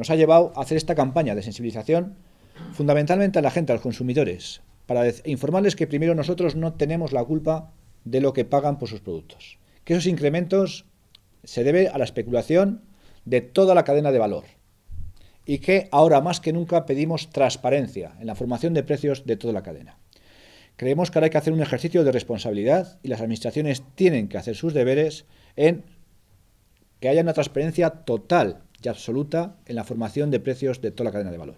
nos ha llevado a hacer esta campaña de sensibilización fundamentalmente a la gente, a los consumidores, para informarles que primero nosotros no tenemos la culpa de lo que pagan por sus productos, que esos incrementos se deben a la especulación de toda la cadena de valor y que ahora más que nunca pedimos transparencia en la formación de precios de toda la cadena. Creemos que ahora hay que hacer un ejercicio de responsabilidad y las administraciones tienen que hacer sus deberes en que haya una transparencia total y absoluta en la formación de precios de toda la cadena de valor.